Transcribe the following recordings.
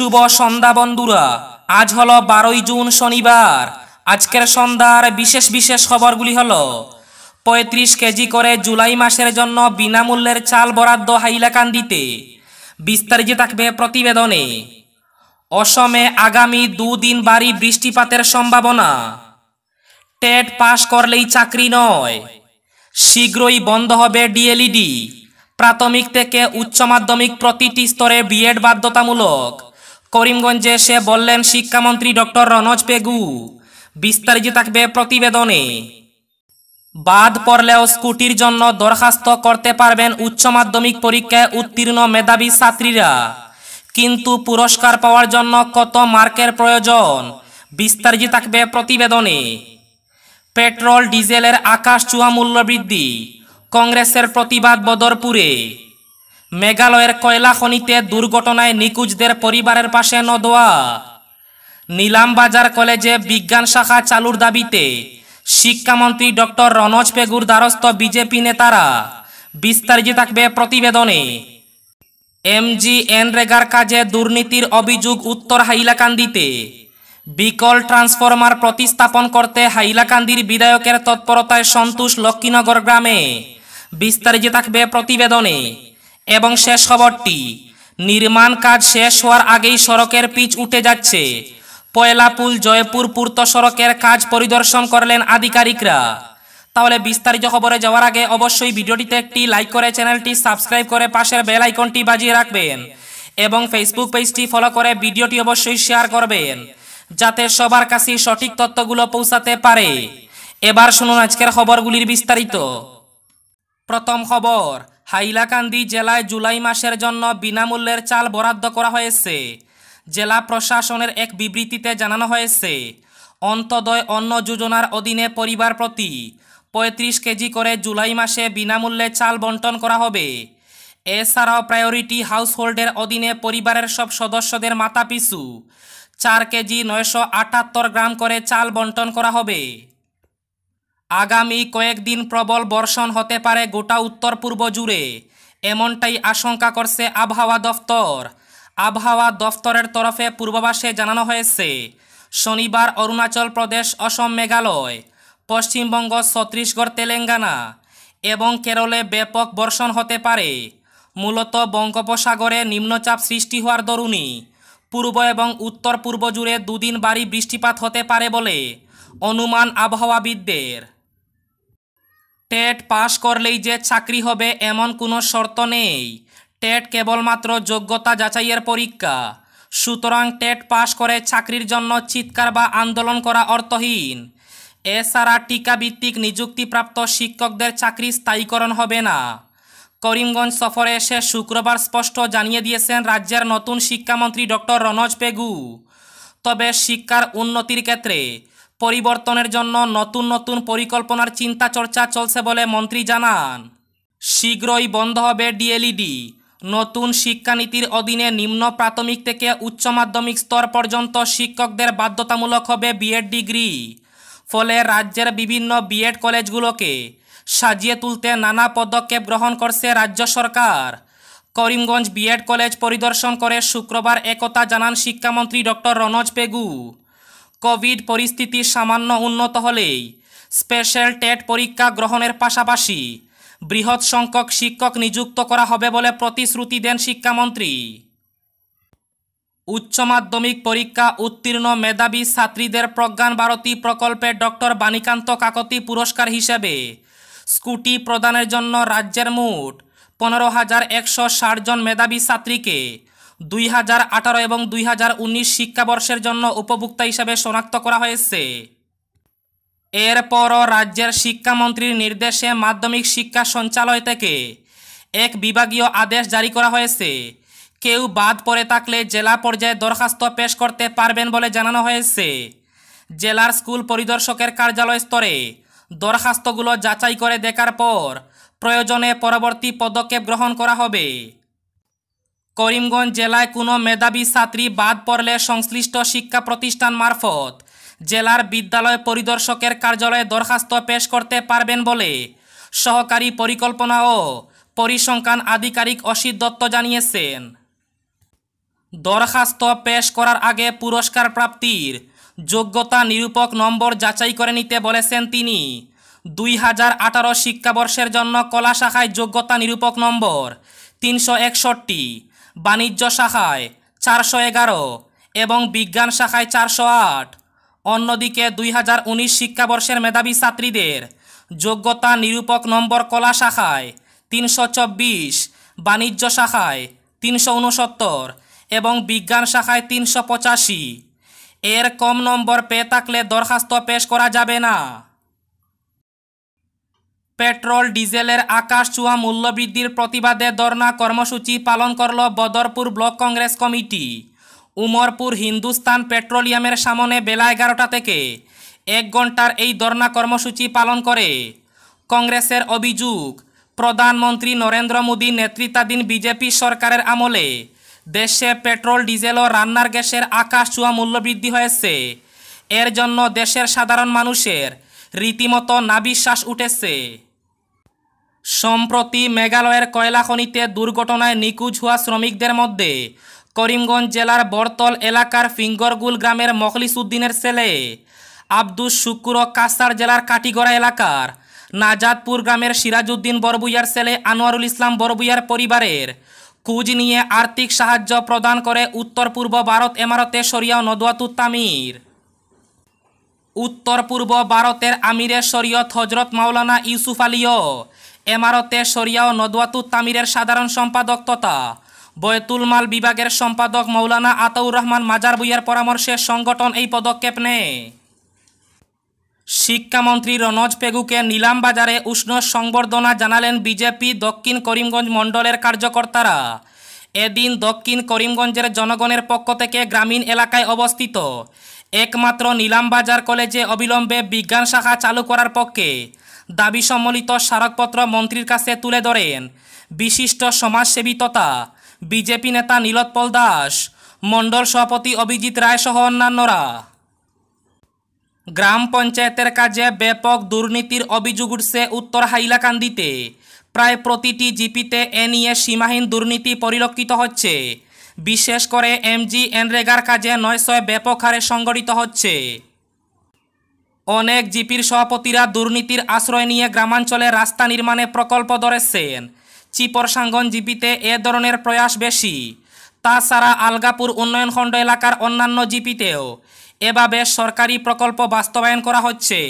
শুভ সন্ধ্যা বন্ধুরা আজ হলো বারোই জুন শনিবার আজকের সন্ধ্যার বিশেষ বিশেষ খবরগুলি হলো পঁয়ত্রিশ কেজি করে জুলাই মাসের জন্য বিনামূল্যের চাল বরাদ্দ হাইলাকান্দিতে বিস্তারিত থাকবে প্রতিবেদনে অসমে আগামী দুদিন বাড়ি বৃষ্টিপাতের সম্ভাবনা টেট পাশ করলেই চাকরি নয় শীঘ্রই বন্ধ হবে ডিএলইডি প্রাথমিক থেকে উচ্চ মাধ্যমিক প্রতিটি স্তরে বিএড বাধ্যতামূলক করিমগঞ্জে সে বললেন শিক্ষামন্ত্রী ডক্টর রনজ পেগু বিস্তারিত থাকবে প্রতিবেদনে বাদ পড়লেও স্কুটির জন্য দরখাস্ত করতে পারবেন উচ্চ মাধ্যমিক পরীক্ষায় উত্তীর্ণ মেধাবী ছাত্রীরা কিন্তু পুরস্কার পাওয়ার জন্য কত মার্কের প্রয়োজন বিস্তারিত থাকবে প্রতিবেদনে পেট্রোল ডিজেলের আকাশ চুয়া মূল্য বৃদ্ধি কংগ্রেসের প্রতিবাদ বদরপুরে মেঘালয়ের কয়লা খনিতে দুর্ঘটনায় নিকুজদের পরিবারের পাশে নদোয়া নীলামবাজার কলেজে বিজ্ঞান শাখা চালুর দাবিতে শিক্ষামন্ত্রী ডক্টর রনজ পেগুর দ্বারস্থ বিজেপি নেতারা বিস্তারিত থাকবে প্রতিবেদনে এমজি এনরেগার কাজে দুর্নীতির অভিযোগ উত্তর হাইলাকান্দিতে বিকল ট্রান্সফরমার প্রতিস্থাপন করতে হাইলাকান্দির বিধায়কের তৎপরতায় সন্তোষ লক্ষ্মীনগর গ্রামে বিস্তারিত থাকবে প্রতিবেদনে এবং শেষ খবরটি নির্মাণ কাজ শেষ হওয়ার আগেই সড়কের পিচ উঠে যাচ্ছে পয়লাপুল জয়পুর পূর্ত সড়কের কাজ পরিদর্শন করলেন আধিকারিকরা তাহলে বিস্তারিত খবরে যাওয়ার আগে অবশ্যই ভিডিওটিতে একটি লাইক করে চ্যানেলটি সাবস্ক্রাইব করে পাশের বেল আইকনটি বাজিয়ে রাখবেন এবং ফেসবুক পেজটি ফলো করে ভিডিওটি অবশ্যই শেয়ার করবেন যাতে সবার কাছে সঠিক তথ্যগুলো পৌঁছাতে পারে এবার শুনুন আজকের খবরগুলির বিস্তারিত প্রথম খবর হাইলাকান্দি জেলায় জুলাই মাসের জন্য বিনামূল্যের চাল বরাদ্দ করা হয়েছে জেলা প্রশাসনের এক বিবৃতিতে জানানো হয়েছে অন্তদয় অন্ন যোজনার অধীনে পরিবার প্রতি পঁয়ত্রিশ কেজি করে জুলাই মাসে বিনামূল্যে চাল বন্টন করা হবে এছাড়াও প্রায়োরিটি হাউসহোল্ডের অধীনে পরিবারের সব সদস্যদের পিছু চার কেজি নয়শো আটাত্তর গ্রাম করে চাল বন্টন করা হবে আগামী কয়েকদিন প্রবল বর্ষণ হতে পারে গোটা উত্তর পূর্ব জুড়ে এমনটাই আশঙ্কা করছে আবহাওয়া দফতর আবহাওয়া দফতরের তরফে পূর্বাভাসে জানানো হয়েছে শনিবার অরুণাচল প্রদেশ অসম মেঘালয় পশ্চিমবঙ্গ ছত্তিশগড় তেলেঙ্গানা এবং কেরলে ব্যাপক বর্ষণ হতে পারে মূলত বঙ্গোপসাগরে নিম্নচাপ সৃষ্টি হওয়ার দরুণই পূর্ব এবং উত্তর পূর্ব জুড়ে দুদিন বাড়ি বৃষ্টিপাত হতে পারে বলে অনুমান আবহাওয়াবিদদের টেট পাশ করলেই যে চাকরি হবে এমন কোনো শর্ত নেই টেট কেবলমাত্র যোগ্যতা যাচাইয়ের পরীক্ষা সুতরাং টেট পাশ করে চাকরির জন্য চিৎকার বা আন্দোলন করা অর্থহীন এছাড়া টিকাভিত্তিক নিযুক্তিপ্রাপ্ত শিক্ষকদের চাকরি স্থায়ীকরণ হবে না করিমগঞ্জ সফরে এসে শুক্রবার স্পষ্ট জানিয়ে দিয়েছেন রাজ্যের নতুন শিক্ষামন্ত্রী ডক্টর রনজ পেগু তবে শিক্ষার উন্নতির ক্ষেত্রে পরিবর্তনের জন্য নতুন নতুন পরিকল্পনার চিন্তা চর্চা চলছে বলে মন্ত্রী জানান শীঘ্রই বন্ধ হবে ডিএলইডি নতুন শিক্ষানীতির অধীনে নিম্ন প্রাথমিক থেকে উচ্চ মাধ্যমিক স্তর পর্যন্ত শিক্ষকদের বাধ্যতামূলক হবে বিএড ডিগ্রি ফলে রাজ্যের বিভিন্ন বিএড কলেজগুলোকে সাজিয়ে তুলতে নানা পদক্ষেপ গ্রহণ করছে রাজ্য সরকার করিমগঞ্জ বিএড কলেজ পরিদর্শন করে শুক্রবার একতা জানান শিক্ষামন্ত্রী ডক্টর রনজ পেগু কোভিড পরিস্থিতি সামান্য উন্নত হলেই স্পেশাল টেট পরীক্ষা গ্রহণের পাশাপাশি বৃহৎ সংখ্যক শিক্ষক নিযুক্ত করা হবে বলে প্রতিশ্রুতি দেন শিক্ষামন্ত্রী উচ্চ মাধ্যমিক পরীক্ষা উত্তীর্ণ মেধাবী ছাত্রীদের প্রজ্ঞান ভারতী প্রকল্পে ডক্টর বাণীকান্ত কাকতি পুরস্কার হিসেবে স্কুটি প্রদানের জন্য রাজ্যের মোট পনেরো হাজার একশো ষাট জন মেধাবী ছাত্রীকে দুই হাজার আঠারো এবং দুই হাজার উনিশ শিক্ষাবর্ষের জন্য উপভোক্তা হিসাবে শনাক্ত করা হয়েছে এরপরও রাজ্যের শিক্ষামন্ত্রীর নির্দেশে মাধ্যমিক শিক্ষা সঞ্চালয় থেকে এক বিভাগীয় আদেশ জারি করা হয়েছে কেউ বাদ পড়ে থাকলে জেলা পর্যায়ে দরখাস্ত পেশ করতে পারবেন বলে জানানো হয়েছে জেলার স্কুল পরিদর্শকের কার্যালয় স্তরে দরখাস্তগুলো যাচাই করে দেখার পর প্রয়োজনে পরবর্তী পদক্ষেপ গ্রহণ করা হবে করিমগঞ্জ জেলায় কোনো মেধাবী ছাত্রী বাদ পড়লে সংশ্লিষ্ট শিক্ষা প্রতিষ্ঠান মারফত জেলার বিদ্যালয় পরিদর্শকের কার্যালয়ে দরখাস্ত পেশ করতে পারবেন বলে সহকারী পরিকল্পনা ও পরিসংখ্যান আধিকারিক অসিত দত্ত জানিয়েছেন দরখাস্ত পেশ করার আগে পুরস্কার প্রাপ্তির যোগ্যতা নিরূপক নম্বর যাচাই করে নিতে বলেছেন তিনি দুই হাজার আঠারো শিক্ষাবর্ষের জন্য কলা শাখায় যোগ্যতা নিরূপক নম্বর তিনশো একষট্টি বাণিজ্য শাখায় চারশো এগারো এবং বিজ্ঞান শাখায় চারশো আট অন্যদিকে দুই হাজার উনিশ শিক্ষাবর্ষের মেধাবী ছাত্রীদের যোগ্যতা নিরূপক নম্বর কলা শাখায় তিনশো চব্বিশ বাণিজ্য শাখায় তিনশো উনসত্তর এবং বিজ্ঞান শাখায় তিনশো পঁচাশি এর কম নম্বর পেয়ে থাকলে দরখাস্ত পেশ করা যাবে না পেট্রোল ডিজেলের আকাশ ছোঁয়া মূল্যবৃদ্ধির প্রতিবাদে ধর্না কর্মসূচি পালন করল Badarpur Block Congress Committee Umarpur Hindustan পেট্রোলিয়ামের সামনে বেলা এগারোটা থেকে এক ঘন্টার এই ধর্না কর্মসূচি পালন করে কংগ্রেসের অভিযোগ প্রধানমন্ত্রী নরেন্দ্র মোদী নেতৃত্বাধীন বিজেপি সরকারের আমলে দেশে পেট্রোল ডিজেল ও রান্নার গ্যাসের আকাশ ছোঁয়া মূল্যবৃদ্ধি হয়েছে এর জন্য দেশের সাধারণ মানুষের রীতিমতো নাবিশ্বাস উঠেছে সম্প্রতি মেঘালয়ের কয়লাখনিতে দুর্ঘটনায় নিখোঁজ হওয়া শ্রমিকদের মধ্যে করিমগঞ্জ জেলার বরতল এলাকার ফিঙ্গরগুল গ্রামের মখলিসুদ্দিনের ছেলে আব্দুস শুক্র কাস্তার কাসার জেলার কাটিগড়া এলাকার নাজাদপুর গ্রামের সিরাজউদ্দিন বরবুইয়ার ছেলে আনোয়ারুল ইসলাম বরবুইয়ার পরিবারের খোঁজ নিয়ে আর্থিক সাহায্য প্রদান করে উত্তর পূর্ব ভারত এমারতে শরিয়া নদওয়াতুত তামির উত্তর পূর্ব ভারতের আমিরের শরীয়ত হজরত মাওলানা ইউসুফ আলীয় এমারতে শরিয়া ও নদওয়াতুত তামিরের সাধারণ সম্পাদক তথা বয়তুল মাল বিভাগের সম্পাদক মৌলানা আতাউর রহমান মাজার বুইয়ার পরামর্শে সংগঠন এই পদক্ষেপ নেয় শিক্ষামন্ত্রী রনজ পেগুকে নিলাম বাজারে উষ্ণ সংবর্ধনা জানালেন বিজেপি দক্ষিণ করিমগঞ্জ মণ্ডলের কার্যকর্তারা এদিন দক্ষিণ করিমগঞ্জের জনগণের পক্ষ থেকে গ্রামীণ এলাকায় অবস্থিত একমাত্র নিলাম বাজার কলেজে অবিলম্বে বিজ্ঞান শাখা চালু করার পক্ষে দাবি সম্বলিত স্মারকপত্র মন্ত্রীর কাছে তুলে ধরেন বিশিষ্ট সমাজসেবী তথা বিজেপি নেতা নীলোৎপল দাস মণ্ডল সভাপতি অভিজিৎ রায় সহ অন্যান্যরা গ্রাম পঞ্চায়েতের কাজে ব্যাপক দুর্নীতির অভিযোগ উঠছে উত্তর হাইলাকান্দিতে প্রায় প্রতিটি জিপিতে এ নিয়ে সীমাহীন দুর্নীতি পরিলক্ষিত হচ্ছে বিশেষ করে এমজি এনরেগার কাজে নয় ছয় ব্যাপক হারে সংগঠিত হচ্ছে অনেক জিপির সভাপতিরা দুর্নীতির আশ্রয় নিয়ে গ্রামাঞ্চলে রাস্তা নির্মাণে প্রকল্প ধরেছেন চিপরসাঙ্গন জিপিতে এ ধরনের প্রয়াস বেশি তাছাড়া আলগাপুর উন্নয়ন খণ্ড এলাকার অন্যান্য জিপিতেও এভাবে সরকারি প্রকল্প বাস্তবায়ন করা হচ্ছে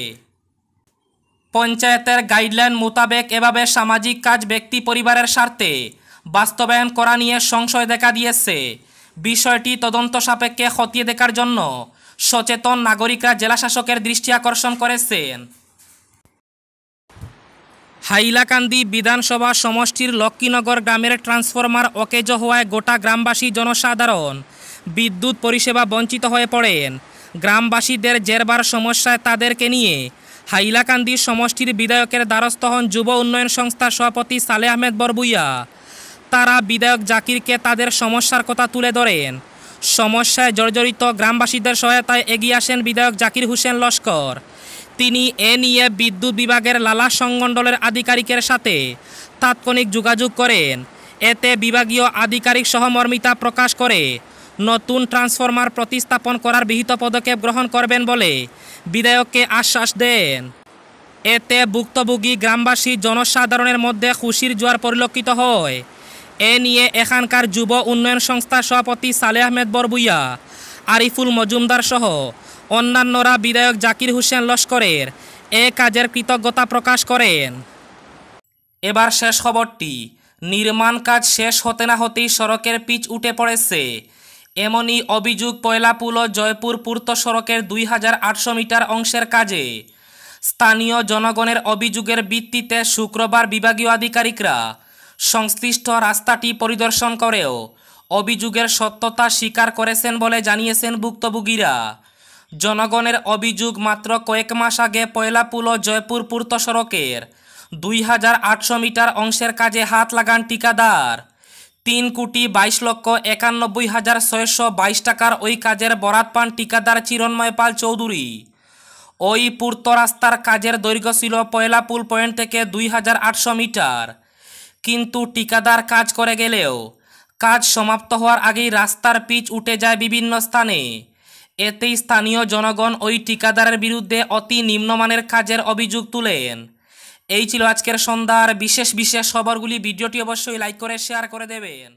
পঞ্চায়েতের গাইডলাইন মোতাবেক এভাবে সামাজিক কাজ ব্যক্তি পরিবারের স্বার্থে বাস্তবায়ন করা নিয়ে সংশয় দেখা দিয়েছে বিষয়টি তদন্ত সাপেক্ষে খতিয়ে দেখার জন্য সচেতন নাগরিকরা জেলাশাসকের দৃষ্টি আকর্ষণ করেছেন হাইলাকান্দি বিধানসভা সমষ্টির লক্ষ্মীনগর গ্রামের ট্রান্সফরমার অকেজ হওয়ায় গোটা গ্রামবাসী জনসাধারণ বিদ্যুৎ পরিষেবা বঞ্চিত হয়ে পড়েন গ্রামবাসীদের জেরবার সমস্যায় তাদেরকে নিয়ে হাইলাকান্দি সমষ্টির বিধায়কের দ্বারস্থ হন যুব উন্নয়ন সংস্থার সভাপতি সালে আহমেদ বরবুইয়া তারা বিধায়ক জাকিরকে তাদের সমস্যার কথা তুলে ধরেন সমস্যায় জর্জরিত গ্রামবাসীদের সহায়তায় এগিয়ে আসেন বিধায়ক জাকির হোসেন লস্কর তিনি এ নিয়ে বিদ্যুৎ বিভাগের লালা সংমণ্ডলের আধিকারিকের সাথে তাৎক্ষণিক যোগাযোগ করেন এতে বিভাগীয় আধিকারিক সহমর্মিতা প্রকাশ করে নতুন ট্রান্সফরমার প্রতিস্থাপন করার বিহিত পদক্ষেপ গ্রহণ করবেন বলে বিধায়ককে আশ্বাস দেন এতে ভুক্তভোগী গ্রামবাসী জনসাধারণের মধ্যে খুশির জোয়ার পরিলক্ষিত হয় এ নিয়ে এখানকার যুব উন্নয়ন সংস্থা সভাপতি সালে আহমেদ বরবুইয়া আরিফুল মজুমদার সহ অন্যান্যরা বিধায়ক জাকির হোসেন লস্করের এ কাজের কৃতজ্ঞতা প্রকাশ করেন এবার শেষ খবরটি নির্মাণ কাজ শেষ হতে না হতেই সড়কের পিচ উঠে পড়েছে এমনই অভিযোগ পয়লাপুল ও জয়পুর পূর্ত সড়কের দুই মিটার অংশের কাজে স্থানীয় জনগণের অভিযোগের ভিত্তিতে শুক্রবার বিভাগীয় আধিকারিকরা সংশ্লিষ্ট রাস্তাটি পরিদর্শন করেও অভিযোগের সত্যতা স্বীকার করেছেন বলে জানিয়েছেন ভুক্তভোগীরা জনগণের অভিযোগ মাত্র কয়েক মাস আগে পয়লাপুল ও জয়পুর পূর্ত সড়কের দুই হাজার আটশো মিটার অংশের কাজে হাত লাগান ঠিকাদার তিন কোটি বাইশ লক্ষ একানব্বই হাজার ছয়শো বাইশ টাকার ওই কাজের বরাত পান টিকাদার চিরন্ময় পাল চৌধুরী ওই পূর্ত রাস্তার কাজের দৈর্ঘ্য ছিল পয়লাপুল পয়েন্ট থেকে দুই হাজার আটশো মিটার কিন্তু টিকাদার কাজ করে গেলেও কাজ সমাপ্ত হওয়ার আগেই রাস্তার পিচ উঠে যায় বিভিন্ন স্থানে এতেই স্থানীয় জনগণ ওই টিকাদারের বিরুদ্ধে অতি নিম্নমানের কাজের অভিযোগ তুলেন এই ছিল আজকের সন্ধ্যার বিশেষ বিশেষ খবরগুলি ভিডিওটি অবশ্যই লাইক করে শেয়ার করে দেবেন